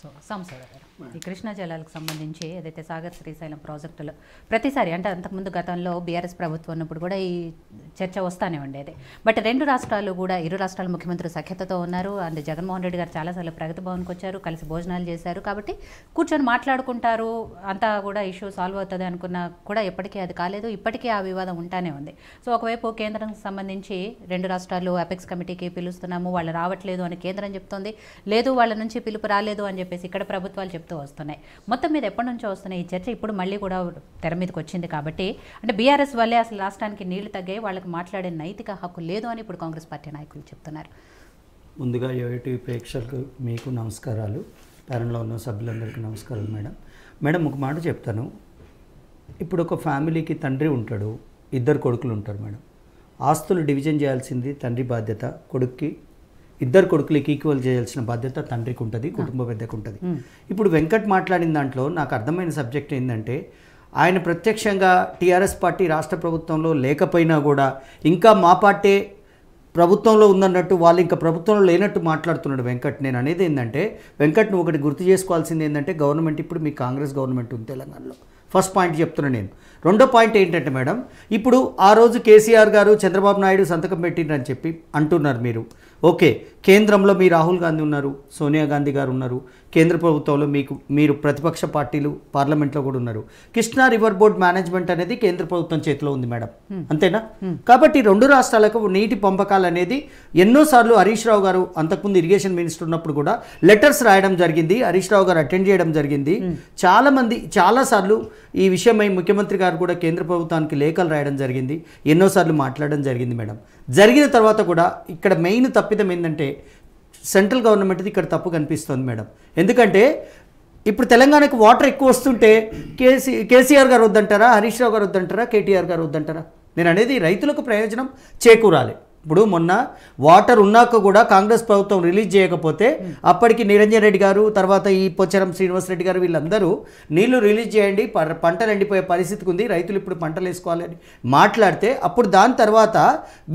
so సంసార ఈ కృష్ణా జలాలకు సంబంధించి ఏదైతే సాగర్ శ్రీశైలం ప్రాజెక్టులు ప్రతిసారి అంటే అంతకుముందు గతంలో బీఆర్ఎస్ ప్రభుత్వం ఉన్నప్పుడు కూడా ఈ చర్చ వస్తానే ఉండేది బట్ రెండు రాష్ట్రాలు కూడా ఇరు రాష్ట్రాల ముఖ్యమంత్రులు సఖ్యతతో ఉన్నారు అండ్ జగన్మోహన్ రెడ్డి గారు చాలాసార్లు ప్రగతి భవన్కి వచ్చారు కలిసి భోజనాలు చేశారు కాబట్టి కూర్చొని మాట్లాడుకుంటారు అంతా కూడా ఇష్యూ సాల్వ్ అవుతుంది అనుకున్నా కూడా ఎప్పటికీ అది కాలేదు ఇప్పటికీ ఆ వివాదం ఉంటానే ఉంది సో ఒకవైపు కేంద్రానికి సంబంధించి రెండు రాష్ట్రాలు అపెక్స్ కమిటీకి పిలుస్తున్నాము వాళ్ళు రావట్లేదు అని కేంద్రం చెప్తోంది లేదు వాళ్ళ నుంచి పిలుపు రాలేదు అని చెప్పి చెప్పేసి ఇక్కడ ప్రభుత్వాలు చెప్తూ వస్తున్నాయి మొత్తం మీద ఎప్పటి నుంచో వస్తున్నాయి ఈ చర్చ ఇప్పుడు మళ్ళీ కూడా తెర మీదకి వచ్చింది కాబట్టి అంటే బీఆర్ఎస్ వల్లే అసలు రాష్ట్రానికి నీళ్లు తగ్గాయి వాళ్ళకి మాట్లాడే నైతిక హక్కు లేదు అని ఇప్పుడు కాంగ్రెస్ పార్టీ నాయకులు చెప్తున్నారు ముందుగా యోటి ప్రేక్షకులు మీకు నమస్కారాలు ప్యారెంట్లో ఉన్న సభ్యులందరికీ నమస్కారం మేడం మేడం ఒక మాట చెప్తాను ఇప్పుడు ఒక ఫ్యామిలీకి తండ్రి ఉంటాడు ఇద్దరు కొడుకులు ఉంటారు మేడం ఆస్తులు డివిజన్ చేయాల్సింది తండ్రి బాధ్యత కొడుక్కి ఇద్దరు కొడుకులకి ఈక్వల్ చేయాల్సిన బాధ్యత తండ్రికి ఉంటుంది కుటుంబ పెద్దకు ఉంటుంది ఇప్పుడు వెంకట్ మాట్లాడిన దాంట్లో నాకు అర్థమైన సబ్జెక్ట్ ఏంటంటే ఆయన ప్రత్యక్షంగా టీఆర్ఎస్ పార్టీ రాష్ట్ర ప్రభుత్వంలో లేకపోయినా కూడా ఇంకా మా పార్టీ ప్రభుత్వంలో ఉందన్నట్టు వాళ్ళు ఇంకా ప్రభుత్వంలో లేనట్టు మాట్లాడుతున్నాడు వెంకట్ నేను అనేది ఏంటంటే వెంకట్ నువ్వు ఒకటి గుర్తు చేసుకోవాల్సింది ఏంటంటే గవర్నమెంట్ ఇప్పుడు మీ కాంగ్రెస్ గవర్నమెంట్ ఉంది తెలంగాణలో ఫస్ట్ పాయింట్ చెప్తున్నాను నేను రెండో పాయింట్ ఏంటంటే మేడం ఇప్పుడు ఆ రోజు కేసీఆర్ గారు చంద్రబాబు నాయుడు సంతకం పెట్టిండ్రని చెప్పి అంటున్నారు మీరు ఓకే కేంద్రంలో మీ రాహుల్ గాంధీ ఉన్నారు సోనియా గాంధీ గారు ఉన్నారు కేంద్ర ప్రభుత్వంలో మీకు మీరు ప్రతిపక్ష పార్టీలు పార్లమెంట్లో కూడా ఉన్నారు కృష్ణా రివర్ బోర్డ్ మేనేజ్మెంట్ అనేది కేంద్ర ప్రభుత్వం చేతిలో ఉంది మేడం అంతేనా కాబట్టి రెండు రాష్ట్రాలకు నీటి పంపకాలు అనేది ఎన్నోసార్లు హరీష్ రావు గారు అంతకుముందు ఇరిగేషన్ మినిస్టర్ ఉన్నప్పుడు కూడా లెటర్స్ రాయడం జరిగింది హరీష్ రావు గారు అటెండ్ చేయడం జరిగింది చాలామంది చాలాసార్లు ఈ విషయమై ముఖ్యమంత్రి గారు కూడా కేంద్ర ప్రభుత్వానికి లేఖలు రాయడం జరిగింది ఎన్నోసార్లు మాట్లాడడం జరిగింది మేడం జరిగిన తర్వాత కూడా ఇక్కడ మెయిన్ తప్పిదం ఏంటంటే సెంట్రల్ గవర్నమెంట్ది ఇక్కడ తప్పు కనిపిస్తోంది మేడం ఎందుకంటే ఇప్పుడు తెలంగాణకు వాటర్ ఎక్కువ వస్తుంటే కేసీ కేసీఆర్ గారు వద్దంటారా హరీష్ రావు గారు వద్దంటారా కేటీఆర్ గారు వద్దంటారా నేను అనేది రైతులకు ప్రయోజనం చేకూరాలి ఇప్పుడు మొన్న వాటర్ ఉన్నాక కూడా కాంగ్రెస్ ప్రభుత్వం రిలీజ్ చేయకపోతే అప్పటికి నిరంజన్ రెడ్డి గారు తర్వాత ఈ శ్రీనివాస్ శ్రీనివాసరెడ్డి గారు వీళ్ళందరూ నీళ్లు రిలీజ్ చేయండి పంటలు ఎండిపోయే పరిస్థితికి ఉంది రైతులు ఇప్పుడు పంటలు వేసుకోవాలని మాట్లాడితే అప్పుడు దాని తర్వాత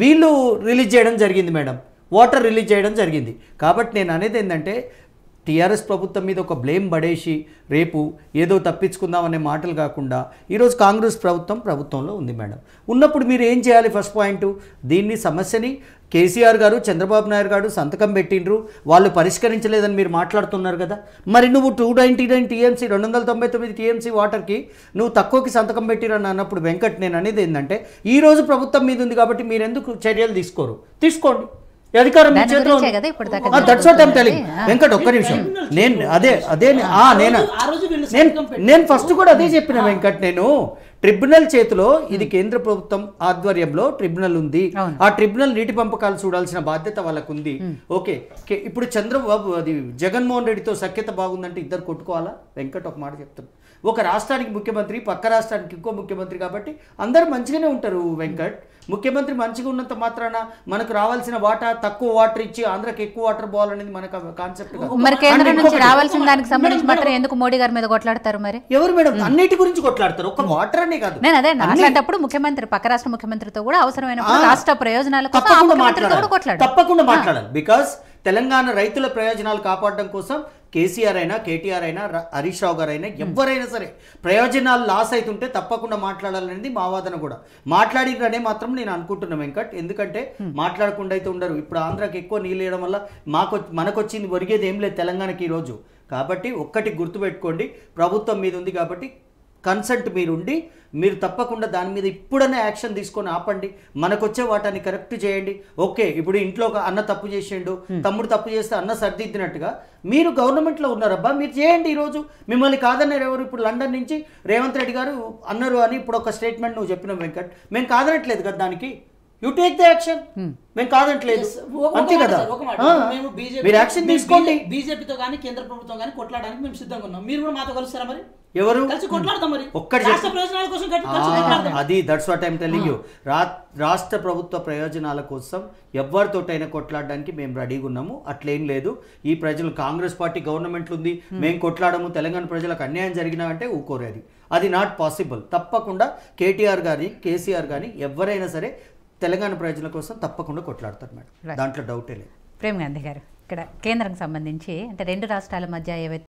వీళ్ళు రిలీజ్ చేయడం జరిగింది మేడం వాటర్ రిలీజ్ చేయడం జరిగింది కాబట్టి నేను అనేది ఏంటంటే టీఆర్ఎస్ ప్రభుత్వం మీద ఒక బ్లేమ్ పడేసి రేపు ఏదో తప్పించుకుందామనే మాటలు కాకుండా ఈరోజు కాంగ్రెస్ ప్రభుత్వం ప్రభుత్వంలో ఉంది మేడం ఉన్నప్పుడు మీరు ఏం చేయాలి ఫస్ట్ పాయింట్ దీన్ని సమస్యని కేసీఆర్ గారు చంద్రబాబు నాయుడు గారు సంతకం పెట్టిండ్రు వాళ్ళు పరిష్కరించలేదని మీరు మాట్లాడుతున్నారు కదా మరి నువ్వు టూ నైంటీ నైన్ టీఎంసీ రెండు వందల తొంభై తొమ్మిది టీఎంసీ వాటర్కి నువ్వు తక్కువకి సంతకం పెట్టిరని అన్నప్పుడు వెంకట్ నేను అనేది ఏంటంటే ఈరోజు ప్రభుత్వం మీద ఉంది కాబట్టి మీరు ఎందుకు చర్యలు తీసుకోరు తీసుకోండి అధికారం that's what I'm telling Venkat ఒక్క నిమిషం నేను అదే అదే నేను నేను ఫస్ట్ కూడా అదే చెప్పిన వెంకట్ నేను ట్రిబ్యునల్ చేతిలో ఇది కేంద్ర ప్రభుత్వం ఆధ్వర్యంలో ట్రిబ్యునల్ ఉంది ఆ ట్రిబ్యునల్ నీటి పంపకాలు చూడాల్సిన బాధ్యత వాళ్ళకు ఉంది ఓకే ఇప్పుడు చంద్రబాబు అది జగన్మోహన్ రెడ్డితో సఖ్యత బాగుందంటే ఇద్దరు కొట్టుకోవాలా వెంకట్ ఒక మాట చెప్తాను ఒక రాష్ట్రానికి ముఖ్యమంత్రి పక్క రాష్ట్రానికి ఇంకో ముఖ్యమంత్రి కాబట్టి అందరూ మంచిగానే ఉంటారు వెంకట్ ముఖ్యమంత్రి మంచిగా ఉన్నంత మాత్రాన మనకు రావాల్సిన వాటా తక్కువ వాటర్ ఇచ్చి ఆంధ్రకి ఎక్కువ వాటర్ పోవాలనేది మనకు కాన్సెప్ట్ మరి కేంద్రం నుంచి రావాల్సిన దానికి సంబంధించి మాత్రం ఎందుకు మోడీ గారి మీద కొట్లాడతారు మరి ఎవరు మేడం అన్నిటి గురించి కొట్లాడతారు ఒక వాటర్ అనే కాదు నేను అదే అలాంటప్పుడు ముఖ్యమంత్రి పక్క రాష్ట్ర ముఖ్యమంత్రితో కూడా అవసరమైన రాష్ట్ర ప్రయోజనాలు కోసం తప్పకుండా మాట్లాడాలి బికాస్ తెలంగాణ రైతుల ప్రయోజనాలు కాపాడడం కోసం కేసీఆర్ అయినా కేటీఆర్ అయినా హరీష్ రావు గారు అయినా ఎవరైనా సరే ప్రయోజనాలు లాస్ అవుతుంటే తప్పకుండా మాట్లాడాలనేది మా వాదన కూడా మాట్లాడిరనే మాత్రం నేను అనుకుంటున్నాను వెంకట్ ఎందుకంటే మాట్లాడకుండా అయితే ఉండరు ఇప్పుడు ఆంధ్రాకి ఎక్కువ నీళ్ళు వేయడం వల్ల మాకు మనకొచ్చింది ఒరిగేది ఏం లేదు తెలంగాణకి ఈరోజు కాబట్టి ఒక్కటి గుర్తుపెట్టుకోండి ప్రభుత్వం మీద ఉంది కాబట్టి కన్సల్ట్ మీరుండి మీరు తప్పకుండా దాని మీద ఇప్పుడనే యాక్షన్ తీసుకొని ఆపండి మనకొచ్చే వాటిని కరెక్ట్ చేయండి ఓకే ఇప్పుడు ఇంట్లో ఒక అన్న తప్పు చేసిండు తమ్ముడు తప్పు చేస్తే అన్న సర్దిద్దినట్టుగా మీరు గవర్నమెంట్లో ఉన్నారబ్బా మీరు చేయండి ఈరోజు మిమ్మల్ని కాదన్నారు ఎవరు ఇప్పుడు లండన్ నుంచి రేవంత్ రెడ్డి గారు అన్నారు అని ఇప్పుడు ఒక స్టేట్మెంట్ నువ్వు చెప్పిన వెంకట్ మేము కాదనట్లేదు కదా దానికి యూ టేక్ ద యాక్షన్ మేము కాదంటలేదు అంతే కదా మీరు యాక్షన్ తీసుకోండి బీజేపీతో కానీ కేంద్ర ప్రభుత్వం కానీ కొట్లాడడానికి మేము సిద్ధంగా ఉన్నాం మీరు కూడా మాతో కలుస్తారా మరి ఎవరు అది that's what I'm telling you రాష్ట్ర ప్రభుత్వ ప్రయోజనాల కోసం ఎవరితోటైనా కొట్లాడడానికి మేము రెడీగా ఉన్నాము అట్లేం లేదు ఈ ప్రజలు కాంగ్రెస్ పార్టీ గవర్నమెంట్ ఉంది మేము కొట్లాడము తెలంగాణ ప్రజలకు అన్యాయం జరిగినా అంటే ఊకోరేది అది నాట్ పాసిబుల్ తప్పకుండా కేటీఆర్ కానీ కేసీఆర్ కానీ ఎవరైనా సరే తెలంగాణ ప్రజల కోసం తప్పకుండా కొట్లాడతారు మేడం దాంట్లో డౌటే లేదు ప్రేమ్ గాంధీ గారు ఇక్కడ కేంద్రం సంబంధించి అంటే రెండు రాష్ట్రాల మధ్య ఏవైతే